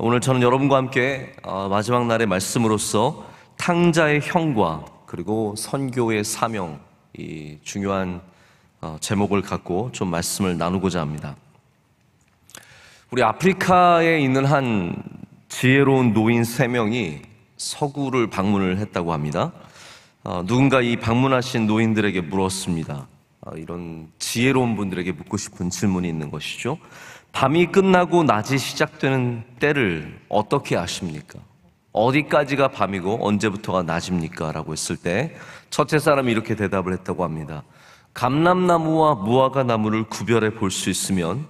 오늘 저는 여러분과 함께 어, 마지막 날의 말씀으로서 탕자의 형과 그리고 선교의 사명 이 중요한 어, 제목을 갖고 좀 말씀을 나누고자 합니다. 우리 아프리카에 있는 한 지혜로운 노인 세 명이 서구를 방문을 했다고 합니다. 어, 누군가 이 방문하신 노인들에게 물었습니다. 아, 이런 지혜로운 분들에게 묻고 싶은 질문이 있는 것이죠. 밤이 끝나고 낮이 시작되는 때를 어떻게 아십니까? 어디까지가 밤이고 언제부터가 낮입니까? 라고 했을 때 첫째 사람이 이렇게 대답을 했다고 합니다. 감람나무와 무화과 나무를 구별해 볼 수 있으면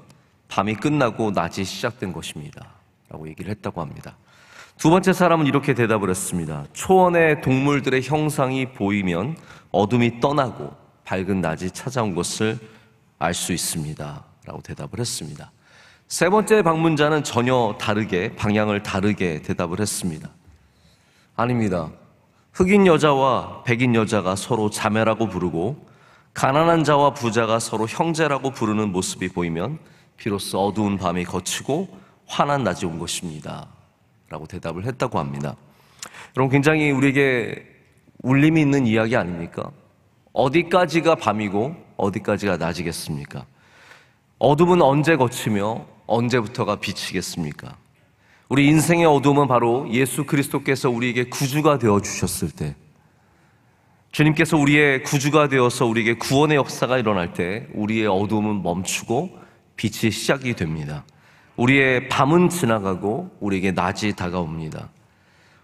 밤이 끝나고 낮이 시작된 것입니다. 라고 얘기를 했다고 합니다. 두 번째 사람은 이렇게 대답을 했습니다. 초원의 동물들의 형상이 보이면 어둠이 떠나고 밝은 낮이 찾아온 것을 알 수 있습니다. 라고 대답을 했습니다. 세 번째 방문자는 전혀 다르게 방향을 다르게 대답을 했습니다. 아닙니다. 흑인 여자와 백인 여자가 서로 자매라고 부르고 가난한 자와 부자가 서로 형제라고 부르는 모습이 보이면 비로소 어두운 밤이 거치고 환한 낮이 온 것입니다. 라고 대답을 했다고 합니다. 여러분 굉장히 우리에게 울림이 있는 이야기 아닙니까? 어디까지가 밤이고 어디까지가 낮이겠습니까? 어둠은 언제 거치며 언제부터가 비치겠습니까? 우리 인생의 어둠은 바로 예수 그리스도께서 우리에게 구주가 되어 주셨을 때, 주님께서 우리의 구주가 되어서 우리에게 구원의 역사가 일어날 때, 우리의 어둠은 멈추고 빛이 시작이 됩니다. 우리의 밤은 지나가고 우리에게 낮이 다가옵니다.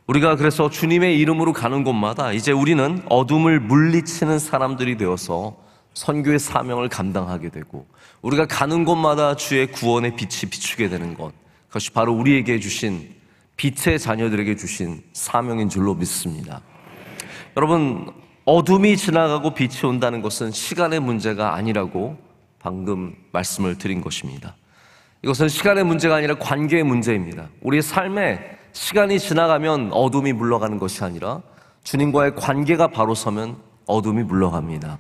우리가 그래서 주님의 이름으로 가는 곳마다 이제 우리는 어둠을 물리치는 사람들이 되어서 선교의 사명을 감당하게 되고 우리가 가는 곳마다 주의 구원의 빛이 비추게 되는 것 그것이 바로 우리에게 주신 빛의 자녀들에게 주신 사명인 줄로 믿습니다. 여러분 어둠이 지나가고 빛이 온다는 것은 시간의 문제가 아니라고 방금 말씀을 드린 것입니다. 이것은 시간의 문제가 아니라 관계의 문제입니다. 우리의 삶에 시간이 지나가면 어둠이 물러가는 것이 아니라 주님과의 관계가 바로 서면 어둠이 물러갑니다.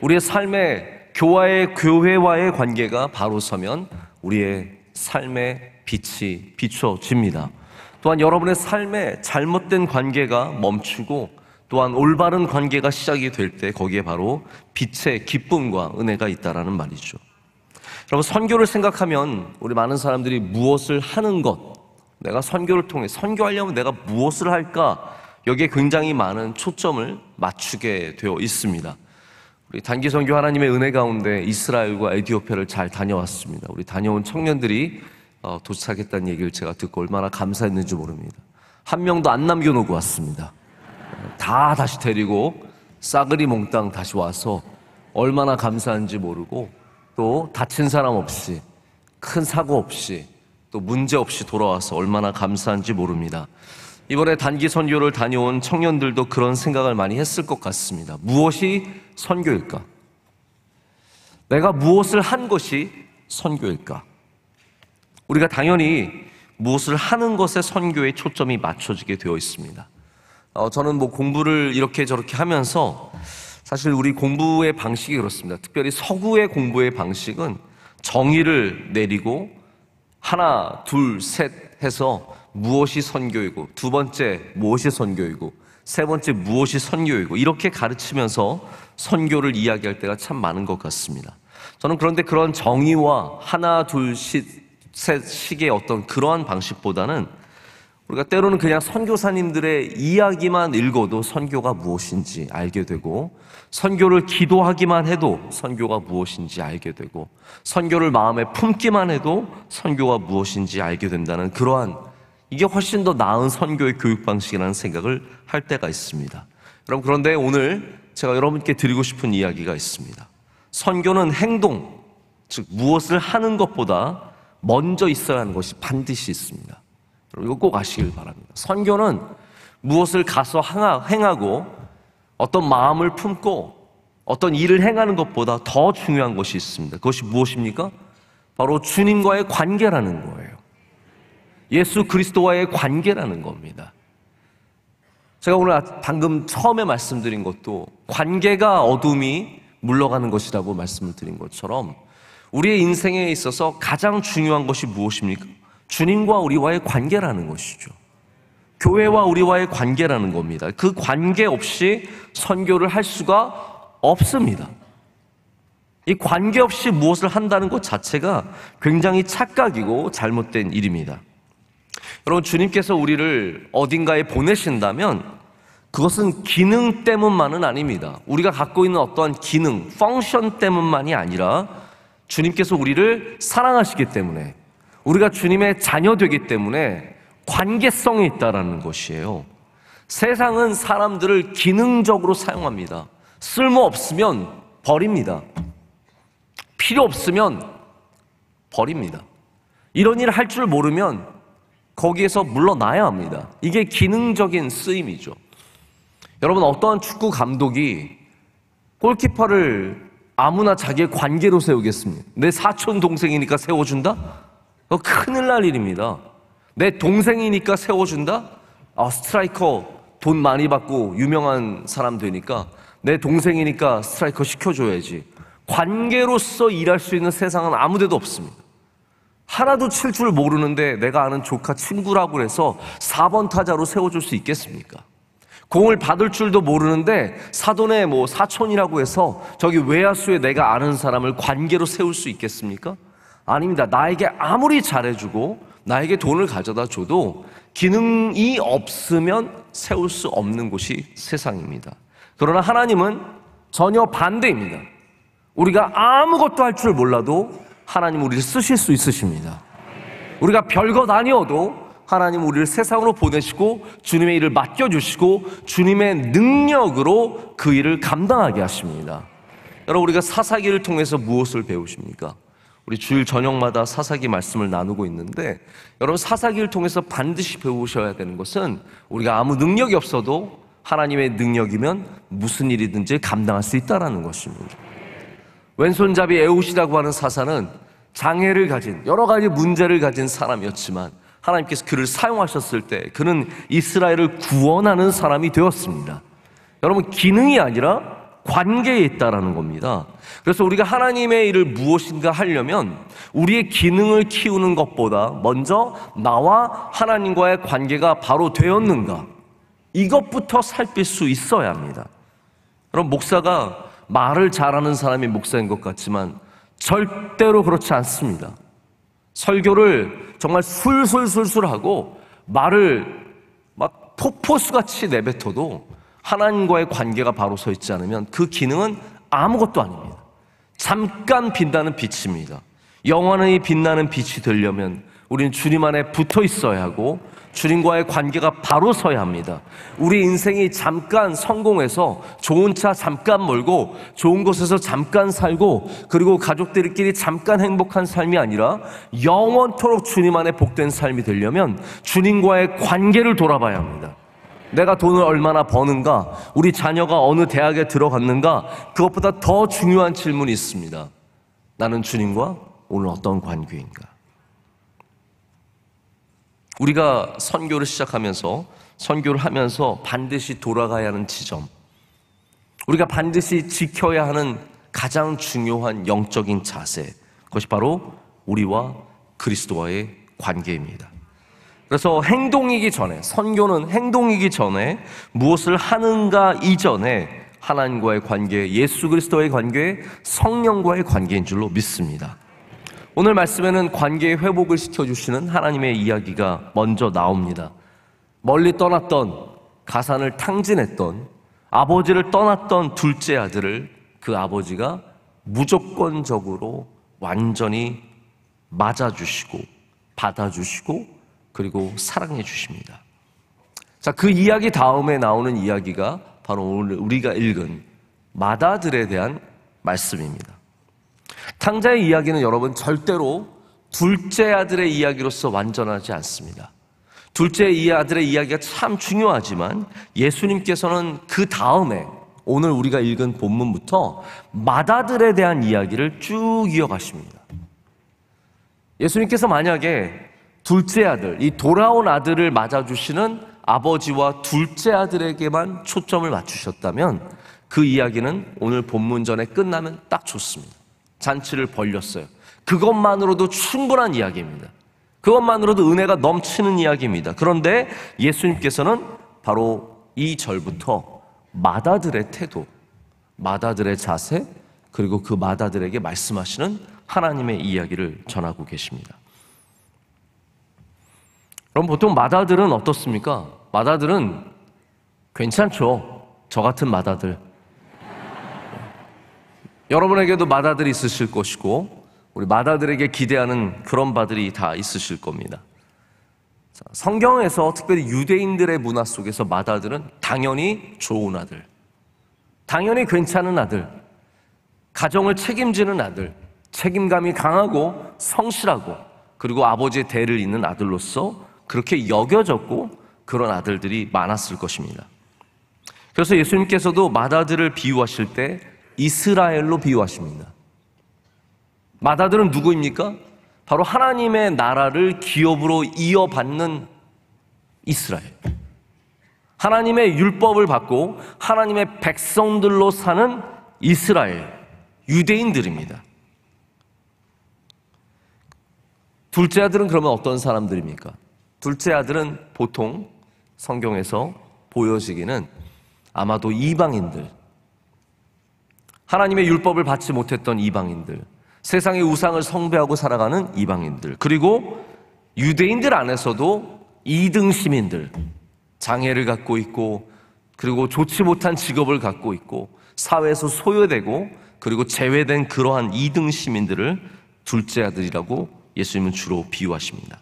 우리의 삶의 교와의 교회와의 관계가 바로 서면 우리의 삶의 빛이 비춰집니다. 또한 여러분의 삶에 잘못된 관계가 멈추고 또한 올바른 관계가 시작이 될 때 거기에 바로 빛의 기쁨과 은혜가 있다라는 말이죠. 여러분 선교를 생각하면 우리 많은 사람들이 무엇을 하는 것, 내가 선교를 통해 선교하려면 내가 무엇을 할까 여기에 굉장히 많은 초점을 맞추게 되어 있습니다. 우리 단기 선교 하나님의 은혜 가운데 이스라엘과 에디오피아를 잘 다녀왔습니다. 우리 다녀온 청년들이 어, 도착했다는 얘기를 제가 듣고 얼마나 감사했는지 모릅니다. 한 명도 안 남겨놓고 왔습니다. 다 다시 데리고 싸그리 몽땅 다시 와서 얼마나 감사한지 모르고 또 다친 사람 없이 큰 사고 없이 또 문제 없이 돌아와서 얼마나 감사한지 모릅니다. 이번에 단기 선교를 다녀온 청년들도 그런 생각을 많이 했을 것 같습니다. 무엇이 선교일까? 내가 무엇을 한 것이 선교일까? 우리가 당연히 무엇을 하는 것에 선교의 초점이 맞춰지게 되어 있습니다. 어, 저는 뭐 공부를 이렇게 저렇게 하면서 사실 우리 공부의 방식이 그렇습니다. 특별히 서구의 공부의 방식은 정의를 내리고 하나, 둘, 셋 해서 무엇이 선교이고 두 번째 무엇이 선교이고 세 번째 무엇이 선교이고 이렇게 가르치면서 선교를 이야기할 때가 참 많은 것 같습니다. 저는 그런데 그런 정의와 하나 둘셋식의 어떤 그러한 방식보다는 우리가 때로는 그냥 선교사님들의 이야기만 읽어도 선교가 무엇인지 알게 되고, 선교를 기도하기만 해도 선교가 무엇인지 알게 되고, 선교를 마음에 품기만 해도 선교가 무엇인지 알게 된다는 그러한 이게 훨씬 더 나은 선교의 교육 방식이라는 생각을 할 때가 있습니다. 여러분 그런데 오늘 제가 여러분께 드리고 싶은 이야기가 있습니다. 선교는 행동, 즉 무엇을 하는 것보다 먼저 있어야 하는 것이 반드시 있습니다. 여러분 이거 꼭 아시길 바랍니다. 선교는 무엇을 가서 행하고 어떤 마음을 품고 어떤 일을 행하는 것보다 더 중요한 것이 있습니다. 그것이 무엇입니까? 바로 주님과의 관계라는 거예요. 예수 그리스도와의 관계라는 겁니다. 제가 오늘 아- 방금 처음에 말씀드린 것도 관계가 어둠이 물러가는 것이라고 말씀을 드린 것처럼 우리의 인생에 있어서 가장 중요한 것이 무엇입니까? 주님과 우리와의 관계라는 것이죠. 교회와 우리와의 관계라는 겁니다. 그 관계 없이 선교를 할 수가 없습니다. 이 관계 없이 무엇을 한다는 것 자체가 굉장히 착각이고 잘못된 일입니다. 여러분, 주님께서 우리를 어딘가에 보내신다면 그것은 기능 때문만은 아닙니다. 우리가 갖고 있는 어떠한 기능, 펑션 때문만이 아니라 주님께서 우리를 사랑하시기 때문에 우리가 주님의 자녀 되기 때문에 관계성이 있다라는 것이에요. 세상은 사람들을 기능적으로 사용합니다. 쓸모 없으면 버립니다. 필요 없으면 버립니다. 이런 일을 할줄 모르면 거기에서 물러나야 합니다. 이게 기능적인 쓰임이죠. 여러분, 어떠한 축구 감독이 골키퍼를 아무나 자기의 관계로 세우겠습니다. 내 사촌 동생이니까 세워준다? 그 큰일 날 일입니다. 내 동생이니까 세워준다? 아, 스트라이커 돈 많이 받고 유명한 사람 되니까 내 동생이니까 스트라이커 시켜줘야지. 관계로서 일할 수 있는 세상은 아무 데도 없습니다. 하나도 칠 줄 모르는데 내가 아는 조카 친구라고 해서 4번 타자로 세워줄 수 있겠습니까? 공을 받을 줄도 모르는데 사돈의 뭐 사촌이라고 해서 저기 외야수에 내가 아는 사람을 관계로 세울 수 있겠습니까? 아닙니다. 나에게 아무리 잘해주고 나에게 돈을 가져다 줘도 기능이 없으면 세울 수 없는 곳이 세상입니다. 그러나 하나님은 전혀 반대입니다. 우리가 아무것도 할 줄 몰라도 하나님 우리를 쓰실 수 있으십니다. 우리가 별 것 아니어도 하나님 우리를 세상으로 보내시고 주님의 일을 맡겨주시고 주님의 능력으로 그 일을 감당하게 하십니다. 여러분, 우리가 사사기를 통해서 무엇을 배우십니까? 우리 주일 저녁마다 사사기 말씀을 나누고 있는데 여러분 사사기를 통해서 반드시 배우셔야 되는 것은 우리가 아무 능력이 없어도 하나님의 능력이면 무슨 일이든지 감당할 수 있다라는 것입니다. 왼손잡이 에우시라고 하는 사사는 장애를 가진 여러 가지 문제를 가진 사람이었지만 하나님께서 그를 사용하셨을 때 그는 이스라엘을 구원하는 사람이 되었습니다. 여러분 기능이 아니라 관계에 있다라는 겁니다. 그래서 우리가 하나님의 일을 무엇인가 하려면 우리의 기능을 키우는 것보다 먼저 나와 하나님과의 관계가 바로 되었는가 이것부터 살필 수 있어야 합니다. 그럼 목사가 말을 잘하는 사람이 목사인 것 같지만 절대로 그렇지 않습니다. 설교를 정말 술술술술 하고 말을 막 폭포수 같이 내뱉어도 하나님과의 관계가 바로 서 있지 않으면 그 기능은 아무것도 아닙니다. 잠깐 빛나는 빛입니다. 영원히 빛나는 빛이 되려면 우리는 주님 안에 붙어 있어야 하고 주님과의 관계가 바로 서야 합니다. 우리 인생이 잠깐 성공해서 좋은 차 잠깐 몰고 좋은 곳에서 잠깐 살고 그리고 가족들끼리 잠깐 행복한 삶이 아니라 영원토록 주님 안에 복된 삶이 되려면 주님과의 관계를 돌아봐야 합니다. 내가 돈을 얼마나 버는가, 우리 자녀가 어느 대학에 들어갔는가, 그것보다 더 중요한 질문이 있습니다. 나는 주님과 오늘 어떤 관계인가? 우리가 선교를 시작하면서 선교를 하면서 반드시 돌아가야 하는 지점, 우리가 반드시 지켜야 하는 가장 중요한 영적인 자세, 그것이 바로 우리와 그리스도와의 관계입니다. 그래서 행동이기 전에, 선교는 행동이기 전에 무엇을 하는가 이전에 하나님과의 관계, 예수 그리스도의 관계, 성령과의 관계인 줄로 믿습니다. 오늘 말씀에는 관계의 회복을 시켜주시는 하나님의 이야기가 먼저 나옵니다. 멀리 떠났던 가산을 탕진했던 아버지를 떠났던 둘째 아들을 그 아버지가 무조건적으로 완전히 맞아주시고 받아주시고 그리고 사랑해 주십니다. 자, 그 이야기 다음에 나오는 이야기가 바로 오늘 우리가 읽은 마다들에 대한 말씀입니다. 탕자의 이야기는 여러분 절대로 둘째 아들의 이야기로서 완전하지 않습니다. 둘째 이 아들의 이야기가 참 중요하지만 예수님께서는 그 다음에 오늘 우리가 읽은 본문부터 마다들에 대한 이야기를 쭉 이어가십니다. 예수님께서 만약에 둘째 아들, 이 돌아온 아들을 맞아주시는 아버지와 둘째 아들에게만 초점을 맞추셨다면 그 이야기는 오늘 본문 전에 끝나면 딱 좋습니다. 잔치를 벌렸어요. 그것만으로도 충분한 이야기입니다. 그것만으로도 은혜가 넘치는 이야기입니다. 그런데 예수님께서는 바로 이 절부터 마다들의 태도, 마다들의 자세, 그리고 그 마다들에게 말씀하시는 하나님의 이야기를 전하고 계십니다. 그럼 보통 마다들은 어떻습니까? 마다들은 괜찮죠. 저 같은 마다들. 여러분에게도 마다들이 있으실 것이고 우리 마다들에게 기대하는 그런 바들이 다 있으실 겁니다. 자, 성경에서 특별히 유대인들의 문화 속에서 마다들은 당연히 좋은 아들, 당연히 괜찮은 아들, 가정을 책임지는 아들, 책임감이 강하고 성실하고 그리고 아버지의 대를 잇는 아들로서 그렇게 여겨졌고 그런 아들들이 많았을 것입니다. 그래서 예수님께서도 마다들을 비유하실 때 이스라엘로 비유하십니다. 마다들은 누구입니까? 바로 하나님의 나라를 기업으로 이어받는 이스라엘. 하나님의 율법을 받고 하나님의 백성들로 사는 이스라엘, 유대인들입니다. 둘째 아들은 그러면 어떤 사람들입니까? 둘째 아들은 보통 성경에서 보여지기는 아마도 이방인들, 하나님의 율법을 받지 못했던 이방인들, 세상의 우상을 성배하고 살아가는 이방인들, 그리고 유대인들 안에서도 이등 시민들, 장애를 갖고 있고, 그리고 좋지 못한 직업을 갖고 있고, 사회에서 소외되고, 그리고 제외된 그러한 이등 시민들을 둘째 아들이라고 예수님은 주로 비유하십니다.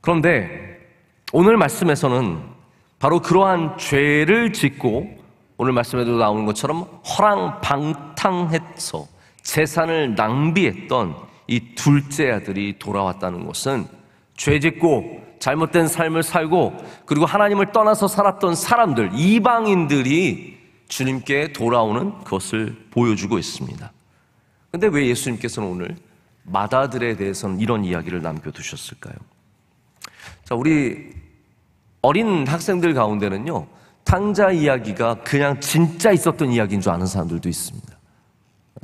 그런데 오늘 말씀에서는 바로 그러한 죄를 짓고 오늘 말씀에도 나오는 것처럼 허랑방탕해서 재산을 낭비했던 이 둘째 아들이 돌아왔다는 것은 죄 짓고 잘못된 삶을 살고 그리고 하나님을 떠나서 살았던 사람들, 이방인들이 주님께 돌아오는 것을 보여주고 있습니다. 근데 왜 예수님께서는 오늘 마다들에 대해서는 이런 이야기를 남겨두셨을까요? 자, 우리 어린 학생들 가운데는요, 탕자 이야기가 그냥 진짜 있었던 이야기인 줄 아는 사람들도 있습니다.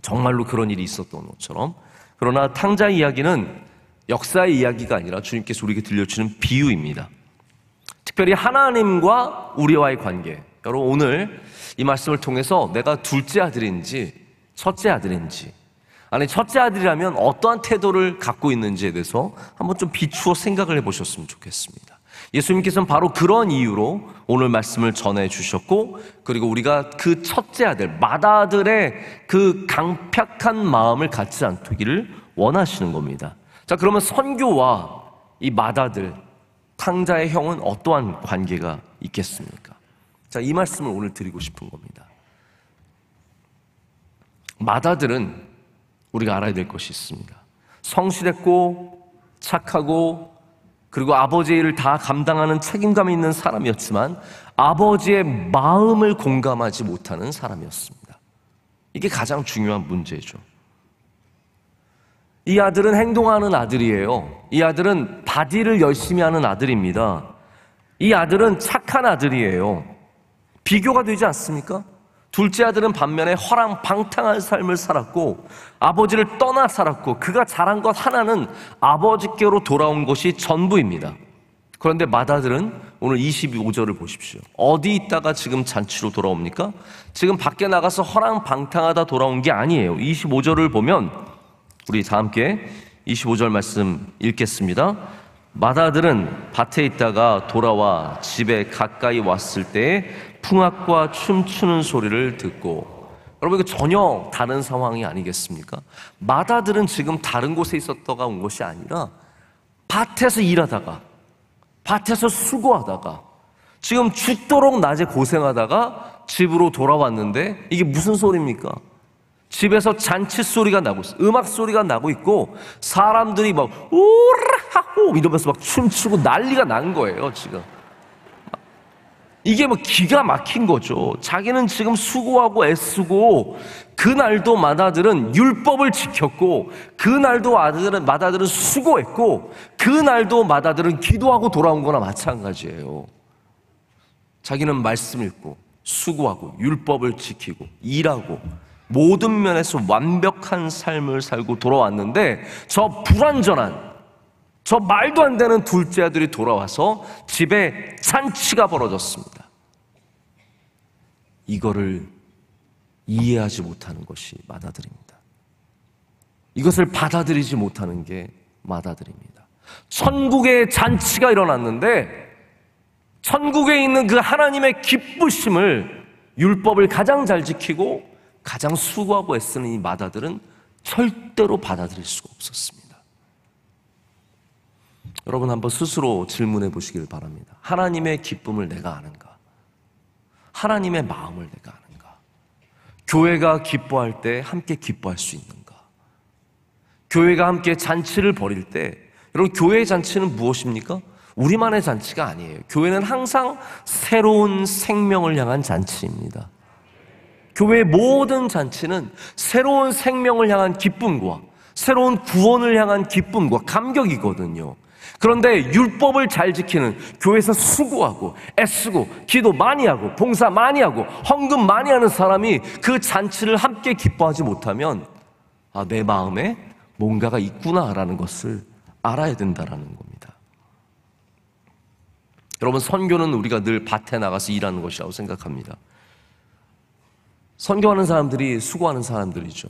정말로 그런 일이 있었던 것처럼. 그러나 탕자 이야기는 역사의 이야기가 아니라 주님께서 우리에게 들려주는 비유입니다. 특별히 하나님과 우리와의 관계. 여러분, 오늘 이 말씀을 통해서 내가 둘째 아들인지, 첫째 아들인지, 아니, 첫째 아들이라면 어떠한 태도를 갖고 있는지에 대해서 한번 좀 비추어 생각을 해보셨으면 좋겠습니다. 예수님께서는 바로 그런 이유로 오늘 말씀을 전해 주셨고, 그리고 우리가 그 첫째 아들, 마다들의 그 강팍한 마음을 갖지 않기를 원하시는 겁니다. 자, 그러면 선교와 이 마다들, 탕자의 형은 어떠한 관계가 있겠습니까? 자, 이 말씀을 오늘 드리고 싶은 겁니다. 마다들은 우리가 알아야 될 것이 있습니다. 성실했고, 착하고, 그리고 아버지의 일을 다 감당하는 책임감 이 있는 사람이었지만 아버지의 마음을 공감하지 못하는 사람이었습니다. 이게 가장 중요한 문제죠. 이 아들은 행동하는 아들이에요. 이 아들은 바디를 열심히 하는 아들입니다. 이 아들은 착한 아들이에요. 비교가 되지 않습니까? 둘째 아들은 반면에 허랑 방탕한 삶을 살았고 아버지를 떠나 살았고 그가 자란 것 하나는 아버지께로 돌아온 것이 전부입니다. 그런데 맏아들은 오늘 25절을 보십시오. 어디 있다가 지금 잔치로 돌아옵니까? 지금 밖에 나가서 허랑 방탕하다 돌아온 게 아니에요. 25절을 보면 우리 다 함께 25절 말씀 읽겠습니다. 맏아들은 밭에 있다가 돌아와 집에 가까이 왔을 때 풍악과 춤추는 소리를 듣고 여러분 이거 전혀 다른 상황이 아니겠습니까? 마다들은 지금 다른 곳에 있었다가 온 것이 아니라 밭에서 일하다가 밭에서 수고하다가 지금 죽도록 낮에 고생하다가 집으로 돌아왔는데 이게 무슨 소리입니까? 집에서 잔치 소리가 나고 있어. 음악 소리가 나고 있고 사람들이 막 우라하고 이러면서 막 춤추고 난리가 난 거예요, 지금. 이게 뭐 기가 막힌 거죠. 자기는 지금 수고하고 애쓰고 그날도 마다들은 율법을 지켰고 그날도 아들은 마다들은 수고했고 그날도 마다들은 기도하고 돌아온 거나 마찬가지예요. 자기는 말씀 읽고 수고하고 율법을 지키고 일하고 모든 면에서 완벽한 삶을 살고 돌아왔는데 저 불완전한 저 말도 안 되는 둘째 아들이 돌아와서 집에 잔치가 벌어졌습니다. 이거를 이해하지 못하는 것이 마다들입니다. 이것을 받아들이지 못하는 게 마다들입니다. 천국의 잔치가 일어났는데 천국에 있는 그 하나님의 기쁘심을 율법을 가장 잘 지키고 가장 수고하고 애쓰는 이 마다들은 절대로 받아들일 수가 없었습니다. 여러분 한번 스스로 질문해 보시길 바랍니다. 하나님의 기쁨을 내가 아는가? 하나님의 마음을 내가 아는가? 교회가 기뻐할 때 함께 기뻐할 수 있는가? 교회가 함께 잔치를 벌일 때, 여러분, 교회의 잔치는 무엇입니까? 우리만의 잔치가 아니에요. 교회는 항상 새로운 생명을 향한 잔치입니다. 교회의 모든 잔치는 새로운 생명을 향한 기쁨과 새로운 구원을 향한 기쁨과 감격이거든요. 그런데 율법을 잘 지키는 교회에서 수고하고 애쓰고 기도 많이 하고 봉사 많이 하고 헌금 많이 하는 사람이 그 잔치를 함께 기뻐하지 못하면 아, 내 마음에 뭔가가 있구나라는 것을 알아야 된다라는 겁니다. 여러분 선교는 우리가 늘 밭에 나가서 일하는 것이라고 생각합니다. 선교하는 사람들이 수고하는 사람들이죠.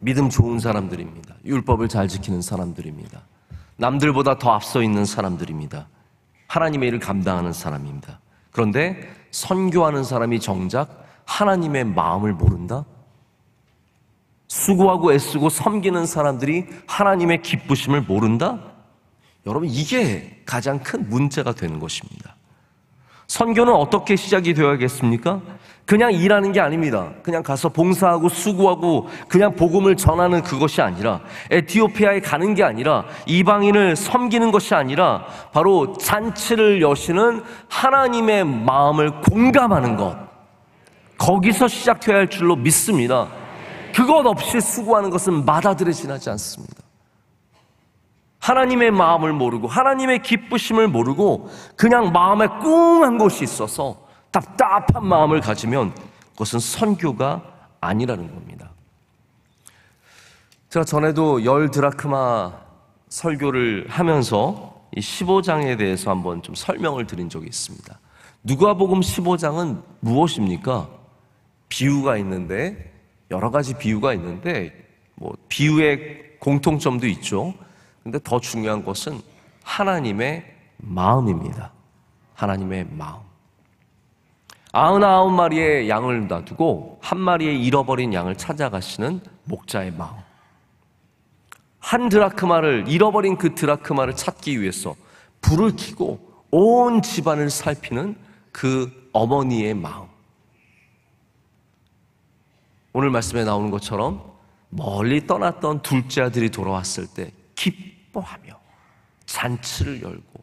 믿음 좋은 사람들입니다. 율법을 잘 지키는 사람들입니다. 남들보다 더 앞서 있는 사람들입니다. 하나님의 일을 감당하는 사람입니다. 그런데 선교하는 사람이 정작 하나님의 마음을 모른다? 수고하고 애쓰고 섬기는 사람들이 하나님의 기쁘심을 모른다? 여러분, 이게 가장 큰 문제가 되는 것입니다. 선교는 어떻게 시작이 되어야겠습니까? 그냥 일하는 게 아닙니다. 그냥 가서 봉사하고 수고하고 그냥 복음을 전하는 그것이 아니라 에티오피아에 가는 게 아니라 이방인을 섬기는 것이 아니라 바로 잔치를 여시는 하나님의 마음을 공감하는 것. 거기서 시작해야할 줄로 믿습니다. 그것 없이 수고하는 것은 마다들에 지나지 않습니다. 하나님의 마음을 모르고 하나님의 기쁘심을 모르고 그냥 마음에 꿍한 것이 있어서 답답한 마음을 가지면 그것은 선교가 아니라는 겁니다. 제가 전에도 열 드라크마 설교를 하면서 이 15장에 대해서 한번 좀 설명을 드린 적이 있습니다. 누가복음 15장은 무엇입니까? 비유가 있는데 여러 가지 비유가 있는데 뭐 비유의 공통점도 있죠. 근데 더 중요한 것은 하나님의 마음입니다. 하나님의 마음. 아흔아홉 마리의 양을 놔두고 한 마리의 잃어버린 양을 찾아가시는 목자의 마음. 한 드라크마를 잃어버린 그 드라크마를 찾기 위해서 불을 켜고 온 집안을 살피는 그 어머니의 마음. 오늘 말씀에 나오는 것처럼 멀리 떠났던 둘째 아들이 돌아왔을 때 기뻐하며 잔치를 열고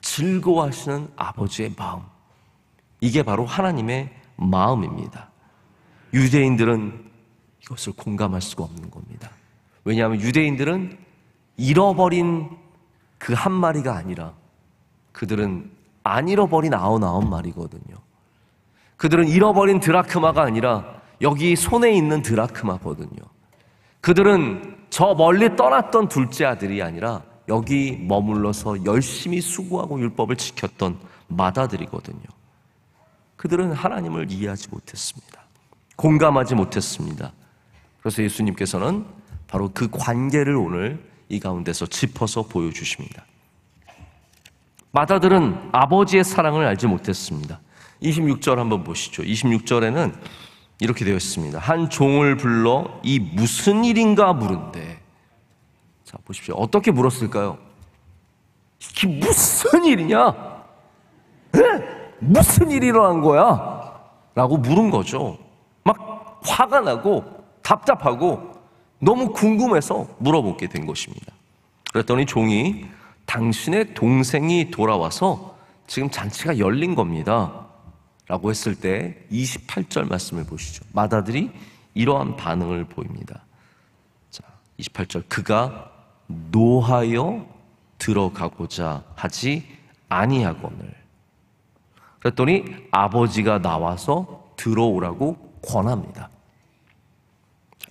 즐거워하시는 아버지의 마음. 이게 바로 하나님의 마음입니다. 유대인들은 이것을 공감할 수가 없는 겁니다. 왜냐하면 유대인들은 잃어버린 그 한 마리가 아니라 그들은 안 잃어버린 아흔아홉 마리거든요. 그들은 잃어버린 드라크마가 아니라 여기 손에 있는 드라크마거든요. 그들은 저 멀리 떠났던 둘째 아들이 아니라 여기 머물러서 열심히 수고하고 율법을 지켰던 마다들이거든요. 그들은 하나님을 이해하지 못했습니다. 공감하지 못했습니다. 그래서 예수님께서는 바로 그 관계를 오늘 이 가운데서 짚어서 보여주십니다. 마다들은 아버지의 사랑을 알지 못했습니다. 26절 한번 보시죠. 26절에는 이렇게 되어 있습니다. 한 종을 불러 이 무슨 일인가 물은데. 자, 보십시오. 어떻게 물었을까요? 이게 무슨 일이냐? 무슨 일이 일어난 거야? 라고 물은 거죠. 막 화가 나고 답답하고 너무 궁금해서 물어보게 된 것입니다. 그랬더니 종이 당신의 동생이 돌아와서 지금 잔치가 열린 겁니다. 라고 했을 때 28절 말씀을 보시죠. 마다들이 이러한 반응을 보입니다. 자, 28절. 그가 노하여 들어가고자 하지 아니하거늘. 그랬더니 아버지가 나와서 들어오라고 권합니다.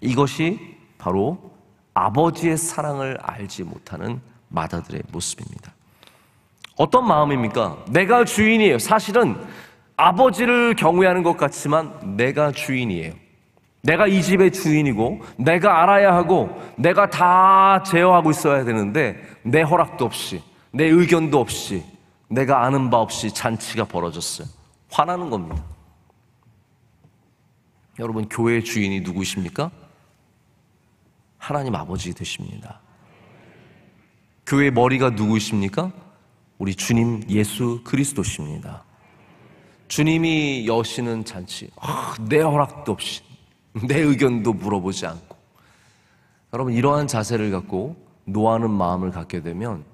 이것이 바로 아버지의 사랑을 알지 못하는 마다들의 모습입니다. 어떤 마음입니까? 내가 주인이에요. 사실은 아버지를 경외하는 것 같지만 내가 주인이에요. 내가 이 집의 주인이고 내가 알아야 하고 내가 다 제어하고 있어야 되는데 내 허락도 없이 내 의견도 없이 내가 아는 바 없이 잔치가 벌어졌어요. 화나는 겁니다. 여러분, 교회 주인이 누구십니까? 하나님 아버지 되십니다. 교회 머리가 누구십니까? 우리 주님 예수 그리스도십니다. 주님이 여시는 잔치, 아, 내 허락도 없이, 내 의견도 물어보지 않고. 여러분, 이러한 자세를 갖고 노하는 마음을 갖게 되면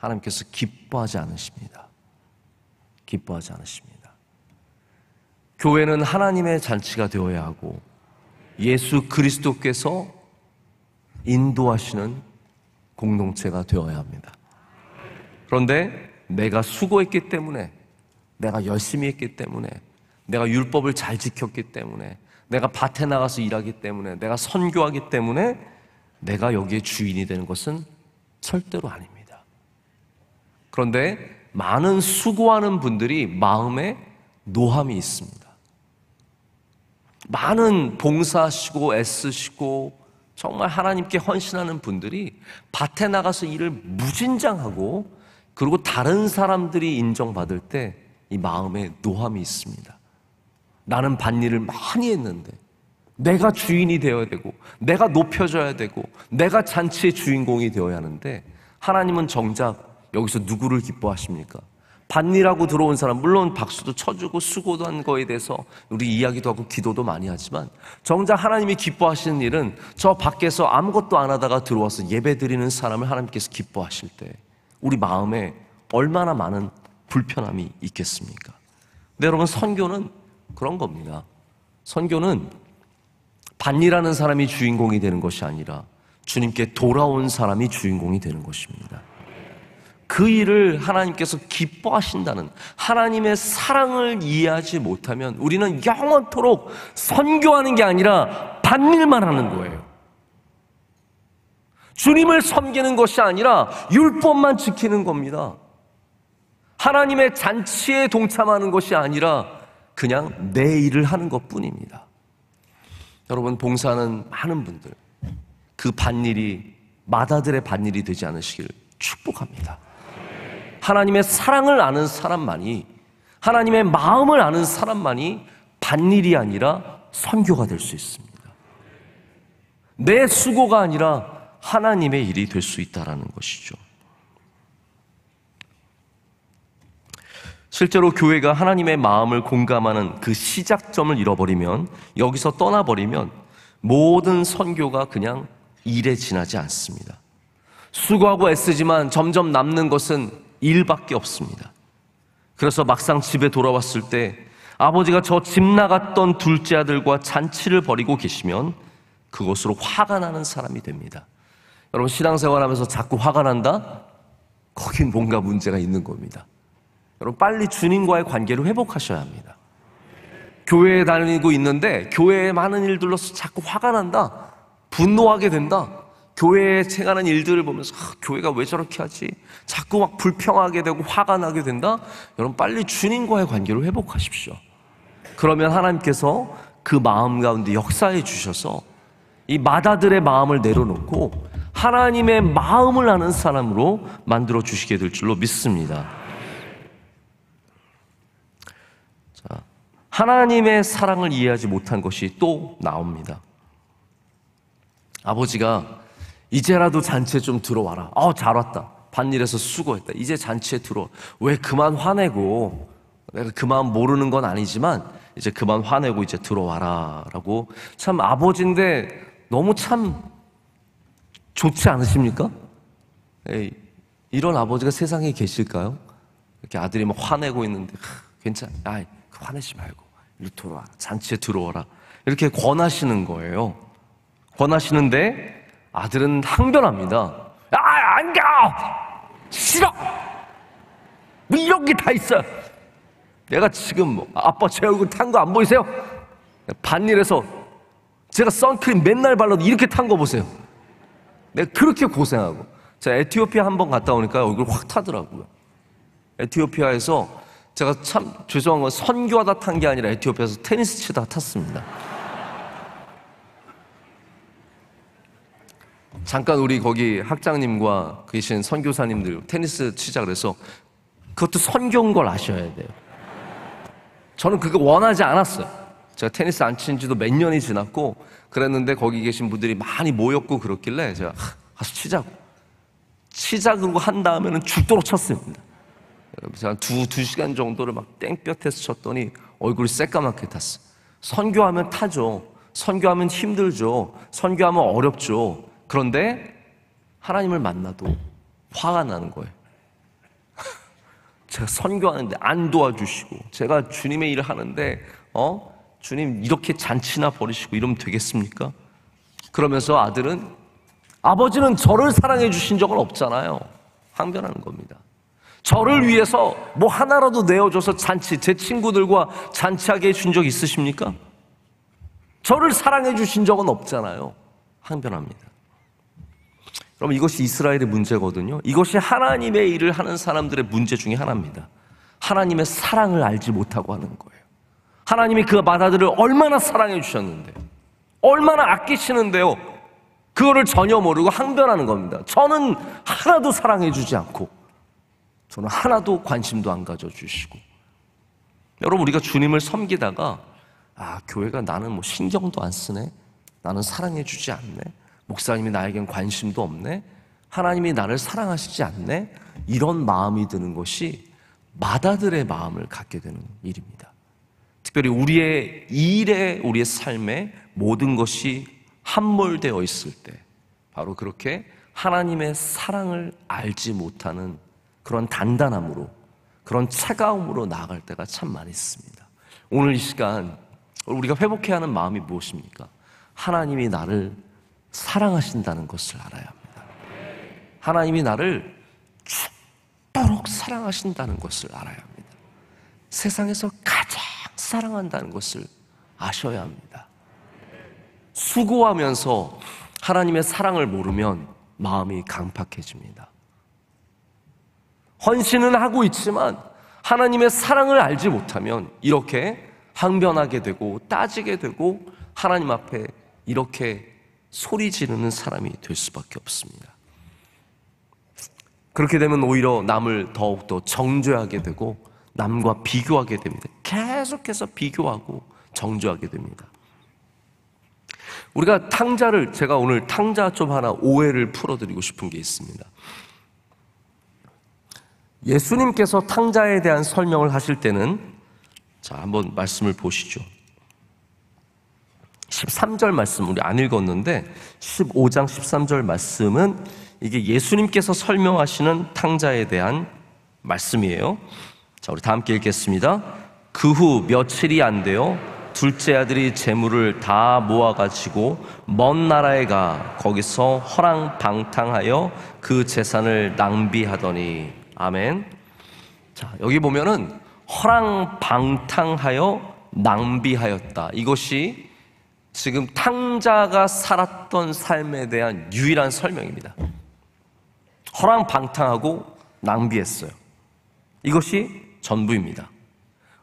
하나님께서 기뻐하지 않으십니다. 기뻐하지 않으십니다. 교회는 하나님의 잔치가 되어야 하고 예수 그리스도께서 인도하시는 공동체가 되어야 합니다. 그런데 내가 수고했기 때문에 내가 열심히 했기 때문에 내가 율법을 잘 지켰기 때문에 내가 밭에 나가서 일하기 때문에 내가 선교하기 때문에 내가 여기에 주인이 되는 것은 절대로 아닙니다. 그런데 많은 수고하는 분들이 마음에 노함이 있습니다. 많은 봉사하시고 애쓰시고 정말 하나님께 헌신하는 분들이 밭에 나가서 일을 무진장하고 그리고 다른 사람들이 인정받을 때 이 마음에 노함이 있습니다. 나는 밭일을 많이 했는데 내가 주인이 되어야 되고 내가 높여져야 되고 내가 잔치의 주인공이 되어야 하는데 하나님은 정작 여기서 누구를 기뻐하십니까? 반일하고 들어온 사람, 물론 박수도 쳐주고 수고도 한 거에 대해서 우리 이야기도 하고 기도도 많이 하지만 정작 하나님이 기뻐하시는 일은 저 밖에서 아무것도 안 하다가 들어와서 예배 드리는 사람을 하나님께서 기뻐하실 때 우리 마음에 얼마나 많은 불편함이 있겠습니까? 근데 네, 여러분, 선교는 그런 겁니다. 선교는 반일하는 사람이 주인공이 되는 것이 아니라 주님께 돌아온 사람이 주인공이 되는 것입니다. 그 일을 하나님께서 기뻐하신다는 하나님의 사랑을 이해하지 못하면 우리는 영원토록 선교하는 게 아니라 반 일만 하는 거예요. 주님을 섬기는 것이 아니라 율법만 지키는 겁니다. 하나님의 잔치에 동참하는 것이 아니라 그냥 내 일을 하는 것 뿐입니다. 여러분, 봉사하는 많은 분들, 그반일이 마다들의 반일이 되지 않으시길 축복합니다. 하나님의 사랑을 아는 사람만이 하나님의 마음을 아는 사람만이 반일이 아니라 선교가 될 수 있습니다. 내 수고가 아니라 하나님의 일이 될 수 있다라는 것이죠. 실제로 교회가 하나님의 마음을 공감하는 그 시작점을 잃어버리면 여기서 떠나버리면 모든 선교가 그냥 일에 지나지 않습니다. 수고하고 애쓰지만 점점 남는 것은 일밖에 없습니다. 그래서 막상 집에 돌아왔을 때 아버지가 저 집 나갔던 둘째 아들과 잔치를 벌이고 계시면 그것으로 화가 나는 사람이 됩니다. 여러분 신앙생활 하면서 자꾸 화가 난다? 거긴 뭔가 문제가 있는 겁니다. 여러분 빨리 주님과의 관계를 회복하셔야 합니다. 교회에 다니고 있는데 교회의 많은 일들로서 자꾸 화가 난다. 분노하게 된다. 교회에 행하는 일들을 보면서 아, 교회가 왜 저렇게 하지? 자꾸 막 불평하게 되고 화가 나게 된다? 여러분 빨리 주님과의 관계를 회복하십시오. 그러면 하나님께서 그 마음 가운데 역사해 주셔서 이 마다들의 마음을 내려놓고 하나님의 마음을 아는 사람으로 만들어 주시게 될 줄로 믿습니다. 자, 하나님의 사랑을 이해하지 못한 것이 또 나옵니다. 아버지가 이제라도 잔치에 좀 들어와라. 어, 잘 왔다. 반일에서 수고했다. 이제 잔치에 들어. 왜 그만 화내고 내가 그만 모르는 건 아니지만 이제 그만 화내고 이제 들어와라라고 참 아버지인데 너무 참 좋지 않으십니까? 에이, 이런 아버지가 세상에 계실까요? 이렇게 아들이 막 화내고 있는데 괜찮아, 아이, 그 화내지 말고 이리 돌아와 잔치에 들어와라 이렇게 권하시는 거예요. 권하시는데 아들은 항변합니다. 아, 안 가! 싫어! 이런 게 다 있어! 내가 지금 아빠 제 얼굴 탄 거 안 보이세요? 반일에서 제가 선크림 맨날 발라도 이렇게 탄 거 보세요. 내가 그렇게 고생하고. 제가 에티오피아 한 번 갔다 오니까 얼굴 확 타더라고요. 에티오피아에서 제가 참 죄송한 건 선교하다 탄 게 아니라 에티오피아에서 테니스 치다 탔습니다. 잠깐 우리 거기 학장님과 계신 선교사님들 테니스 치자 그래서 그것도 선교인 걸 아셔야 돼요. 저는 그거 원하지 않았어요. 제가 테니스 안친 지도 몇 년이 지났고 그랬는데 거기 계신 분들이 많이 모였고 그렇길래 제가 가서 치자고. 치자 그거 한 다음에는 죽도록 쳤습니다. 제가 두, 두 시간 정도를 막 땡볕에서 쳤더니 얼굴이 새까맣게 탔어. 선교하면 타죠. 선교하면 힘들죠. 선교하면 어렵죠. 그런데 하나님을 만나도 화가 나는 거예요. 제가 선교하는데 안 도와주시고, 제가 주님의 일을 하는데, 어? 주님 이렇게 잔치나 버리시고 이러면 되겠습니까? 그러면서 아들은 아버지는 저를 사랑해 주신 적은 없잖아요. 항변하는 겁니다. 저를 위해서 뭐 하나라도 내어줘서 잔치, 제 친구들과 잔치하게 해 준 적 있으십니까? 저를 사랑해 주신 적은 없잖아요. 항변합니다. 여러분 이것이 이스라엘의 문제거든요. 이것이 하나님의 일을 하는 사람들의 문제 중에 하나입니다. 하나님의 사랑을 알지 못하고 하는 거예요. 하나님이 그바다들을 얼마나 사랑해 주셨는데, 얼마나 아끼시는데요. 그거를 전혀 모르고 항변하는 겁니다. 저는 하나도 사랑해 주지 않고, 저는 하나도 관심도 안 가져 주시고. 여러분 우리가 주님을 섬기다가 아 교회가 나는 뭐 신경도 안 쓰네, 나는 사랑해 주지 않네. 목사님이 나에겐 관심도 없네? 하나님이 나를 사랑하시지 않네? 이런 마음이 드는 것이 마다들의 마음을 갖게 되는 일입니다. 특별히 우리의 일에, 우리의 삶에 모든 것이 함몰되어 있을 때, 바로 그렇게 하나님의 사랑을 알지 못하는 그런 단단함으로, 그런 차가움으로 나아갈 때가 참 많이 있습니다. 오늘 이 시간, 우리가 회복해야 하는 마음이 무엇입니까? 하나님이 나를 사랑하신다는 것을 알아야 합니다. 하나님이 나를 죽도록 사랑하신다는 것을 알아야 합니다. 세상에서 가장 사랑한다는 것을 아셔야 합니다. 수고하면서 하나님의 사랑을 모르면 마음이 강팍해집니다. 헌신은 하고 있지만 하나님의 사랑을 알지 못하면 이렇게 항변하게 되고 따지게 되고 하나님 앞에 이렇게 소리 지르는 사람이 될 수밖에 없습니다. 그렇게 되면 오히려 남을 더욱더 정죄하게 되고 남과 비교하게 됩니다. 계속해서 비교하고 정죄하게 됩니다. 우리가 탕자를 제가 오늘 탕자 좀 하나 오해를 풀어드리고 싶은 게 있습니다. 예수님께서 탕자에 대한 설명을 하실 때는 자 한번 말씀을 보시죠. 13절 말씀 우리 안 읽었는데 15장 13절 말씀은 이게 예수님께서 설명하시는 탕자에 대한 말씀이에요. 자, 우리 다 함께 읽겠습니다. 그 후 며칠이 안 되어 둘째 아들이 재물을 다 모아가지고 먼 나라에 가 거기서 허랑방탕하여 그 재산을 낭비하더니 아멘. 자, 여기 보면은 허랑방탕하여 낭비하였다. 이것이 지금 탕자가 살았던 삶에 대한 유일한 설명입니다. 허랑방탕하고 낭비했어요. 이것이 전부입니다.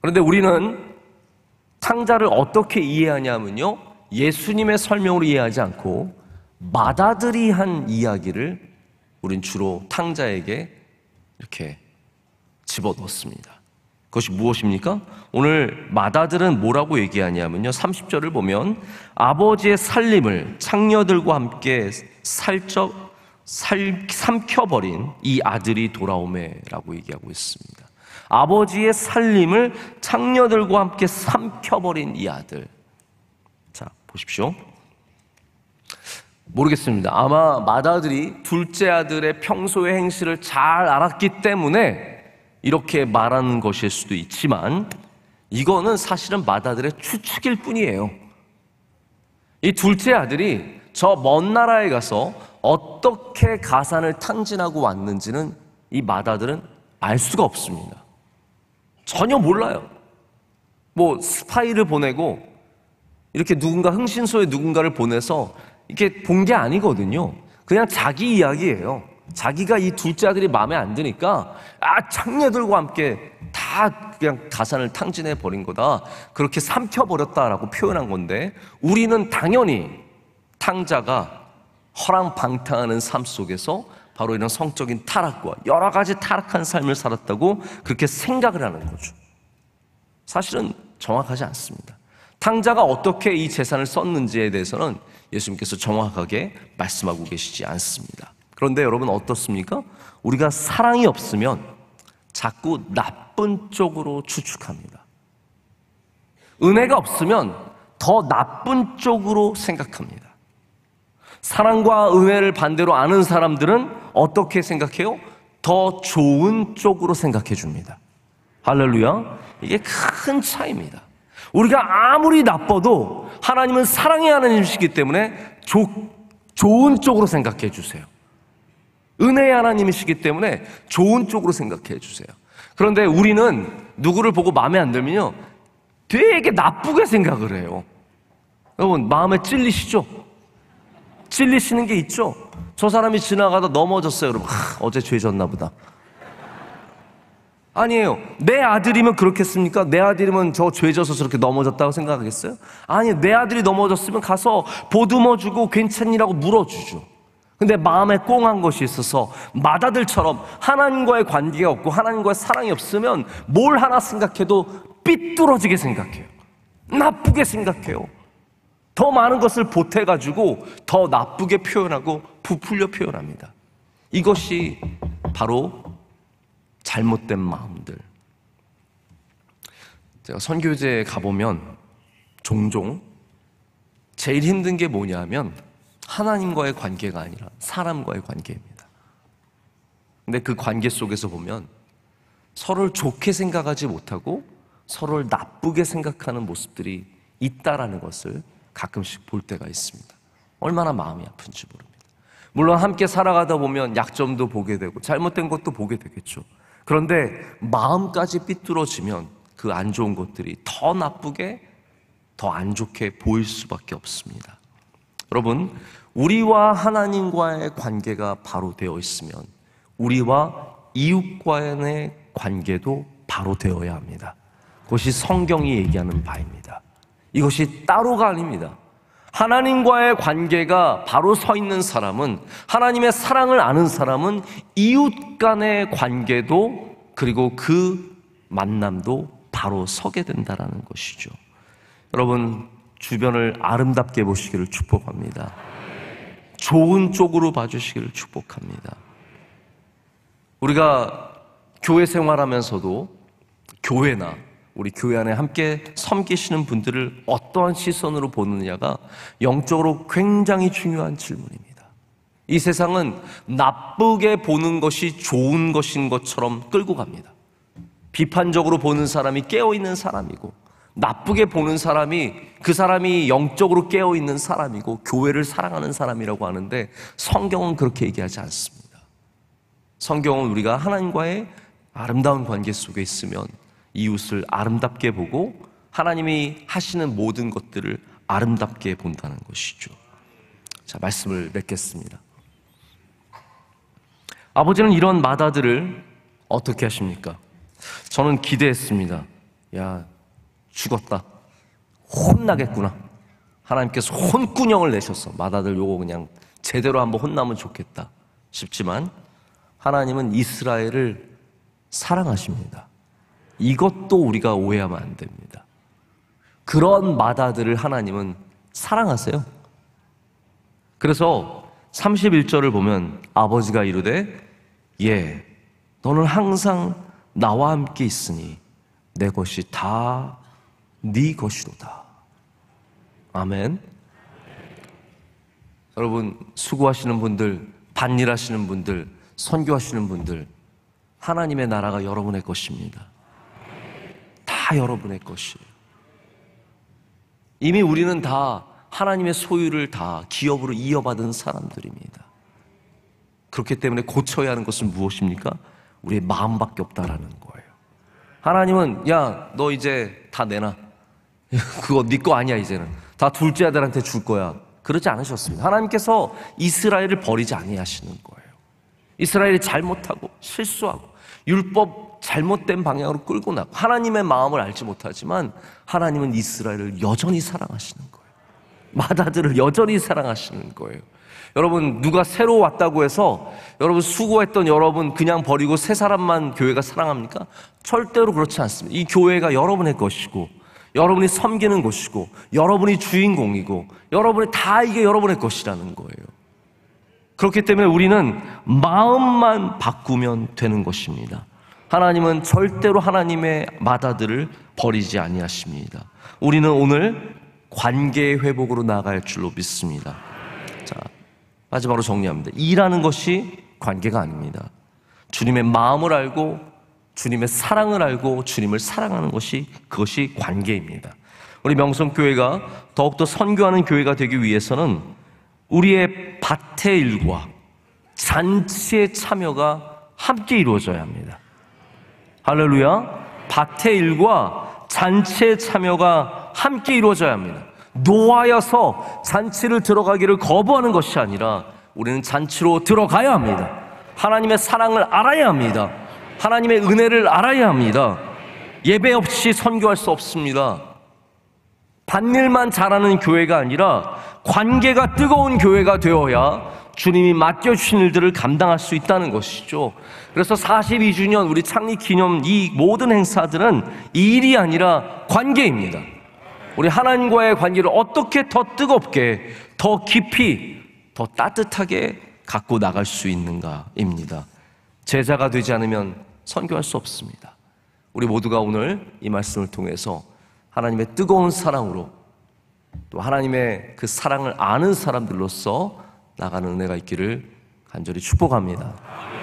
그런데 우리는 탕자를 어떻게 이해하냐면요. 예수님의 설명으로 이해하지 않고 마다들이 한 이야기를 우린 주로 탕자에게 이렇게 집어넣습니다. 그것이 무엇입니까? 오늘 마다들은 뭐라고 얘기하냐면요. 30절을 보면 아버지의 살림을 창녀들과 함께 살적 살, 삼켜버린 이 아들이 돌아오매라고 얘기하고 있습니다. 아버지의 살림을 창녀들과 함께 삼켜버린 이 아들. 자, 보십시오. 모르겠습니다. 아마 마다들이 둘째 아들의 평소의 행실을 잘 알았기 때문에 이렇게 말하는 것일 수도 있지만 이거는 사실은 마다들의 추측일 뿐이에요. 이 둘째 아들이 저 먼 나라에 가서 어떻게 가산을 탕진하고 왔는지는 이 마다들은 알 수가 없습니다. 전혀 몰라요. 뭐 스파이를 보내고 이렇게 누군가 흥신소에 누군가를 보내서 이렇게 본 게 아니거든요. 그냥 자기 이야기예요. 자기가 이 둘째 아들이 마음에 안 드니까 아 장녀들과 함께 다 그냥 가산을 탕진해 버린 거다 그렇게 삼켜 버렸다라고 표현한 건데 우리는 당연히 탕자가 허랑방탕하는 삶 속에서 바로 이런 성적인 타락과 여러 가지 타락한 삶을 살았다고 그렇게 생각을 하는 거죠. 사실은 정확하지 않습니다. 탕자가 어떻게 이 재산을 썼는지에 대해서는 예수님께서 정확하게 말씀하고 계시지 않습니다. 그런데 여러분 어떻습니까? 우리가 사랑이 없으면 자꾸 나쁜 쪽으로 추측합니다. 은혜가 없으면 더 나쁜 쪽으로 생각합니다. 사랑과 은혜를 반대로 아는 사람들은 어떻게 생각해요? 더 좋은 쪽으로 생각해 줍니다. 할렐루야. 이게 큰 차이입니다. 우리가 아무리 나빠도 하나님은 사랑의 하나님이시기 때문에 조, 좋은 쪽으로 생각해 주세요. 은혜의 하나님이시기 때문에 좋은 쪽으로 생각해 주세요. 그런데 우리는 누구를 보고 마음에 안 들면요. 되게 나쁘게 생각을 해요. 여러분, 마음에 찔리시죠? 찔리시는 게 있죠? 저 사람이 지나가다 넘어졌어요. 여러분, 하, 어제 죄졌나 보다. 아니에요. 내 아들이면 그렇겠습니까? 내 아들이면 저 죄져서 저렇게 넘어졌다고 생각하겠어요? 아니, 내 아들이 넘어졌으면 가서 보듬어주고 괜찮니라고 물어주죠. 근데 마음에 꽁한 것이 있어서 마다들처럼 하나님과의 관계가 없고 하나님과의 사랑이 없으면 뭘 하나 생각해도 삐뚤어지게 생각해요. 나쁘게 생각해요. 더 많은 것을 보태가지고 더 나쁘게 표현하고 부풀려 표현합니다. 이것이 바로 잘못된 마음들. 제가 선교제에 가보면 종종 제일 힘든 게 뭐냐면 하나님과의 관계가 아니라 사람과의 관계입니다. 근데 그 관계 속에서 보면 서로를 좋게 생각하지 못하고 서로를 나쁘게 생각하는 모습들이 있다라는 것을 가끔씩 볼 때가 있습니다. 얼마나 마음이 아픈지 모릅니다. 물론 함께 살아가다 보면 약점도 보게 되고 잘못된 것도 보게 되겠죠. 그런데 마음까지 삐뚤어지면 그 안 좋은 것들이 더 나쁘게 더 안 좋게 보일 수밖에 없습니다. 여러분, 우리와 하나님과의 관계가 바로 되어 있으면 우리와 이웃과의 관계도 바로 되어야 합니다. 그것이 성경이 얘기하는 바입니다. 이것이 따로가 아닙니다. 하나님과의 관계가 바로 서 있는 사람은 하나님의 사랑을 아는 사람은 이웃 간의 관계도 그리고 그 만남도 바로 서게 된다라는 것이죠. 여러분 주변을 아름답게 보시기를 축복합니다. 좋은 쪽으로 봐주시기를 축복합니다. 우리가 교회 생활하면서도 교회나 우리 교회 안에 함께 섬기시는 분들을 어떠한 시선으로 보느냐가 영적으로 굉장히 중요한 질문입니다. 이 세상은 나쁘게 보는 것이 좋은 것인 것처럼 끌고 갑니다. 비판적으로 보는 사람이 깨어있는 사람이고, 나쁘게 보는 사람이 그 사람이 영적으로 깨어 있는 사람이고 교회를 사랑하는 사람이라고 하는데 성경은 그렇게 얘기하지 않습니다. 성경은 우리가 하나님과의 아름다운 관계 속에 있으면 이웃을 아름답게 보고 하나님이 하시는 모든 것들을 아름답게 본다는 것이죠. 자, 말씀을 맺겠습니다. 아버지는 이런 마다들을 어떻게 하십니까? 저는 기대했습니다. 야, 죽었다. 혼나겠구나. 하나님께서 혼꾸녕을 내셨어. 마다들 요거 그냥 제대로 한번 혼나면 좋겠다 싶지만 하나님은 이스라엘을 사랑하십니다. 이것도 우리가 오해하면 안 됩니다. 그런 마다들을 하나님은 사랑하세요. 그래서 31절을 보면 아버지가 이르되 예 너는 항상 나와 함께 있으니 내 것이 다네 것이로다. 아멘. 여러분 수고하시는 분들, 반일하시는 분들, 선교하시는 분들, 하나님의 나라가 여러분의 것입니다. 다 여러분의 것이에요. 이미 우리는 다 하나님의 소유를 다 기업으로 이어받은 사람들입니다. 그렇기 때문에 고쳐야 하는 것은 무엇입니까? 우리의 마음밖에 없다라는 거예요. 하나님은 야, 너 이제 다 내놔. 그거 네 거 아니야 이제는 다 둘째 아들한테 줄 거야. 그러지 않으셨습니다. 하나님께서 이스라엘을 버리지 아니하시는 거예요. 이스라엘이 잘못하고 실수하고 율법 잘못된 방향으로 끌고 나고 하나님의 마음을 알지 못하지만 하나님은 이스라엘을 여전히 사랑하시는 거예요. 마다들을 여전히 사랑하시는 거예요. 여러분 누가 새로 왔다고 해서 여러분 수고했던 여러분 그냥 버리고 새 사람만 교회가 사랑합니까? 절대로 그렇지 않습니다. 이 교회가 여러분의 것이고 여러분이 섬기는 곳이고, 여러분이 주인공이고, 여러분이 다 이게 여러분의 것이라는 거예요. 그렇기 때문에 우리는 마음만 바꾸면 되는 것입니다. 하나님은 절대로 하나님의 마다들을 버리지 아니하십니다. 우리는 오늘 관계 회복으로 나갈 줄로 믿습니다. 자, 마지막으로 정리합니다. 일하는 것이 관계가 아닙니다. 주님의 마음을 알고 주님의 사랑을 알고 주님을 사랑하는 것이 그것이 관계입니다. 우리 명성교회가 더욱더 선교하는 교회가 되기 위해서는 우리의 밭의 일과 잔치의 참여가 함께 이루어져야 합니다. 할렐루야. 밭의 일과 잔치의 참여가 함께 이루어져야 합니다. 노하여서 잔치를 들어가기를 거부하는 것이 아니라 우리는 잔치로 들어가야 합니다. 하나님의 사랑을 알아야 합니다. 하나님의 은혜를 알아야 합니다. 예배 없이 선교할 수 없습니다. 반일만 잘하는 교회가 아니라 관계가 뜨거운 교회가 되어야 주님이 맡겨주신 일들을 감당할 수 있다는 것이죠. 그래서 42주년 우리 창립 기념 이 모든 행사들은 일이 아니라 관계입니다. 우리 하나님과의 관계를 어떻게 더 뜨겁게, 더 깊이, 더 따뜻하게 갖고 나갈 수 있는가입니다. 제자가 되지 않으면 선교할 수 없습니다. 우리 모두가 오늘 이 말씀을 통해서 하나님의 뜨거운 사랑으로 또 하나님의 그 사랑을 아는 사람들로서 나가는 은혜가 있기를 간절히 축복합니다.